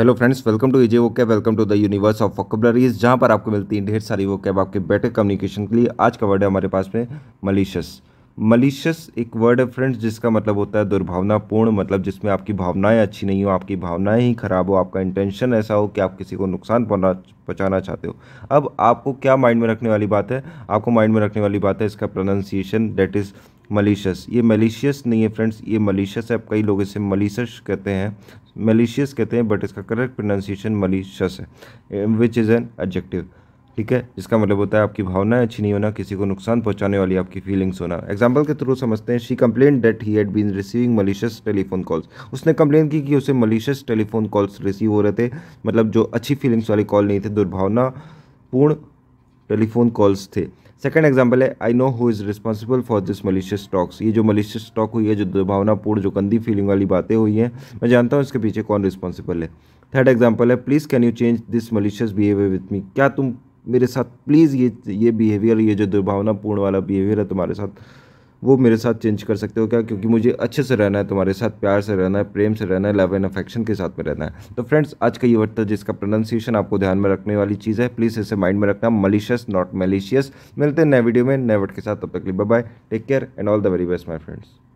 hello friends welcome to easy vocab welcome to the universe of vocabularies जहाँ पर आपको मिलती है ढेर सारी वो कैब आपके बेटर कम्युनिकेशन के लिए आज का वर्ड है हमारे पास में मलिशस मलिशियस एक वर्ड है फ्रेंड्स जिसका मतलब होता है दुर्भावनापूर्ण मतलब जिसमें आपकी भावनाएं अच्छी नहीं हो आपकी भावनाएं ही ख़राब हो आपका इंटेंशन ऐसा हो कि आप किसी को नुकसान पहुँचाना चाहते हो अब आपको क्या माइंड में रखने वाली बात है आपको माइंड में रखने वाली बात है इसका प्रोनाउंसिएशन डेट इज़ मलिशस ये मलिशियस नहीं है फ्रेंड्स ये मलिशस है आप कई लोग इसे मलिशस कहते हैं मलिशियस कहते हैं बट इसका करेक्ट प्रोनाउंसिएशन मलिशस है विच इज़ एन एडजेक्टिव ठीक है इसका मतलब होता है आपकी भावनाएं अच्छी नहीं होना किसी को नुकसान पहुंचाने वाली आपकी फीलिंग्स होना एग्जाम्पल के थ्रू समझते हैं she complain that he had been receiving malicious telephone calls उसने कंप्लेन की कि उसे मलिशियस टेलीफोन कॉल्स रिसीव हो रहे थे मतलब जो अच्छी फीलिंग्स वाली कॉल नहीं थे दुर्भावना पूर्ण टेलीफोन कॉल्स थे सेकेंड एग्जाम्पल है I know who is responsible for this malicious talks ये जो मलिशियस टॉक हुई है जो दुर्भावनापूर्ण जो गंदी फीलिंग वाली बातें हुई हैं मैं जानता हूँ इसके पीछे कौन रिस्पॉन्सिबल है थर्ड एग्जाम्पल है please can you change this malicious behaviour with me क्या तुम मेरे साथ प्लीज़ ये ये बिहेवियर ये जो दुर्भावनापूर्ण वाला बिहेवियर है तुम्हारे साथ वो मेरे साथ चेंज कर सकते हो क्या क्योंकि मुझे अच्छे से रहना है तुम्हारे साथ प्यार से रहना है प्रेम से रहना है लव एंड अफेक्शन के साथ में रहना है तो फ्रेंड्स आज का ये वर्ड था जिसका प्रोनाउंसिएशन आपको ध्यान में रखने वाली चीज़ है प्लीज़ इसे माइंड में रखना मलिशियस नॉट मलिशियस मिलते हैं नए वीडियो में नए वर्ड के साथ तब तक लिए bye take care and all the very best my friends